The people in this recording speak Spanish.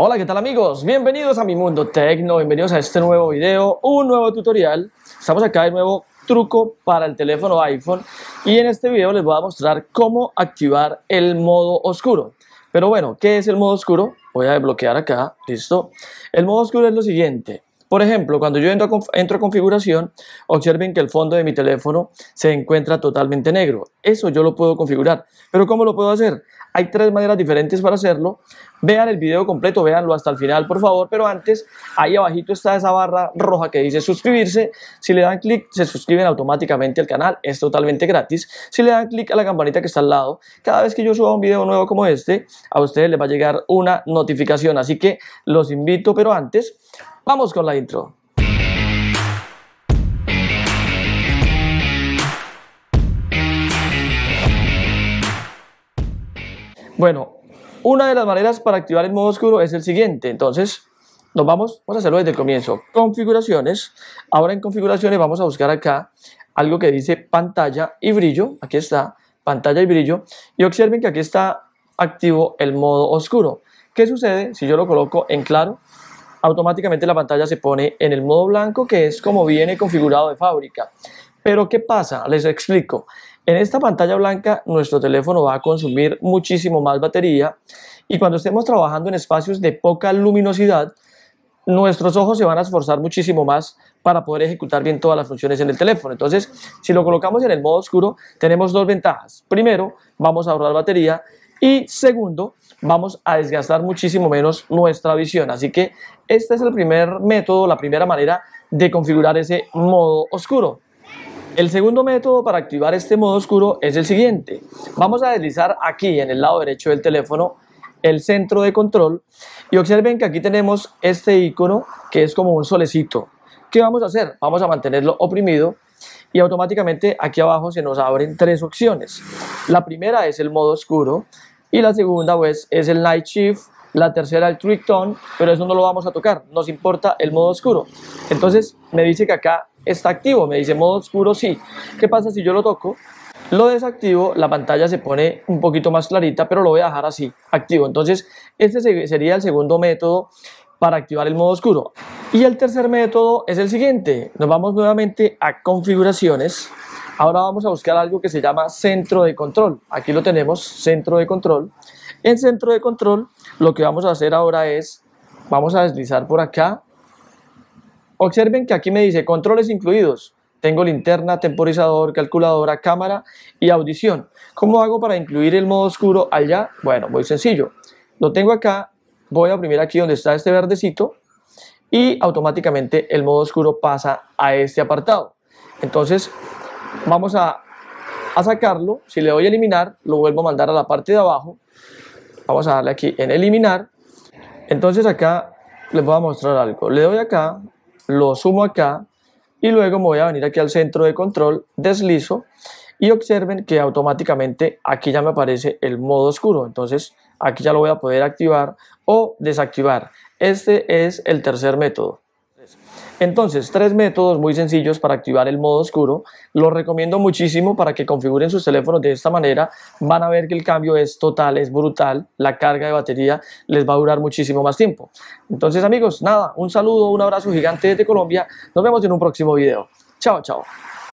Hola, ¿qué tal amigos? Bienvenidos a mi mundo tecno, bienvenidos a este nuevo video, un nuevo tutorial. Estamos acá el nuevo truco para el teléfono iPhone y en este video les voy a mostrar cómo activar el modo oscuro. Pero bueno, ¿qué es el modo oscuro? Voy a desbloquear acá, listo. El modo oscuro es lo siguiente. Por ejemplo, cuando yo entro a, entro a configuración, observen que el fondo de mi teléfono se encuentra totalmente negro. Eso yo lo puedo configurar. Pero ¿cómo lo puedo hacer? Hay tres maneras diferentes para hacerlo, Vean el video completo, véanlo hasta el final, por favor. Pero antes, ahí abajito está esa barra roja que dice suscribirse. Si le dan clic, se suscriben automáticamente al canal. Es totalmente gratis. Si le dan clic a la campanita que está al lado, cada vez que yo suba un video nuevo como este, a ustedes les va a llegar una notificación. Así que los invito, pero antes, vamos con la intro. Bueno, una de las maneras para activar el modo oscuro es el siguiente. Entonces, nos vamos, vamos a hacerlo desde el comienzo. Configuraciones. Ahora en configuraciones vamos a buscar acá algo que dice pantalla y brillo. Aquí está, pantalla y brillo. Y observen que aquí está activo el modo oscuro. ¿Qué sucede si yo lo coloco en claro? Automáticamente la pantalla se pone en el modo blanco, que es como viene configurado de fábrica. Pero ¿qué pasa? Les explico. En esta pantalla blanca nuestro teléfono va a consumir muchísimo más batería y cuando estemos trabajando en espacios de poca luminosidad, nuestros ojos se van a esforzar muchísimo más para poder ejecutar bien todas las funciones en el teléfono. Entonces, si lo colocamos en el modo oscuro, tenemos dos ventajas. Primero, vamos a ahorrar batería y segundo, vamos a desgastar muchísimo menos nuestra visión. Así que este es el primer método, la primera manera de configurar ese modo oscuro. El segundo método para activar este modo oscuro es el siguiente. Vamos a deslizar aquí en el lado derecho del teléfono el centro de control y observen que aquí tenemos este icono que es como un solecito. ¿Qué vamos a hacer? Vamos a mantenerlo oprimido y automáticamente aquí abajo se nos abren tres opciones. La primera es el modo oscuro y la segunda pues es el night shift, la tercera el trick tone, pero eso no lo vamos a tocar, nos importa el modo oscuro. Entonces me dice que acá está activo, me dice modo oscuro sí. ¿Qué pasa si yo lo toco? Lo desactivo, la pantalla se pone un poquito más clarita, pero lo voy a dejar así, activo. Entonces, este sería el segundo método para activar el modo oscuro. Y el tercer método es el siguiente. Nos vamos nuevamente a configuraciones. Ahora vamos a buscar algo que se llama centro de control. Aquí lo tenemos, centro de control. En centro de control, lo que vamos a hacer ahora es, vamos a deslizar por acá Observen que aquí me dice controles incluidos. Tengo linterna, temporizador, calculadora, cámara y audición. ¿Cómo hago para incluir el modo oscuro allá? Bueno, muy sencillo. Lo tengo acá, voy a oprimir aquí donde está este verdecito y automáticamente el modo oscuro pasa a este apartado. Entonces vamos a, sacarlo. Si le doy a eliminar, lo vuelvo a mandar a la parte de abajo. Vamos a darle aquí en eliminar. Entonces acá les voy a mostrar algo. Le doy acá, lo sumo acá y luego me voy a venir aquí al centro de control, deslizo y observen que automáticamente aquí ya me aparece el modo oscuro. Entonces aquí ya lo voy a poder activar o desactivar. Este es el tercer método. Entonces, tres métodos muy sencillos para activar el modo oscuro. Los recomiendo muchísimo para que configuren sus teléfonos de esta manera. Van a ver que el cambio es total, es brutal. La carga de batería les va a durar muchísimo más tiempo. Entonces, amigos, nada, un saludo, un abrazo gigante desde Colombia. Nos vemos en un próximo video. Chao, chao.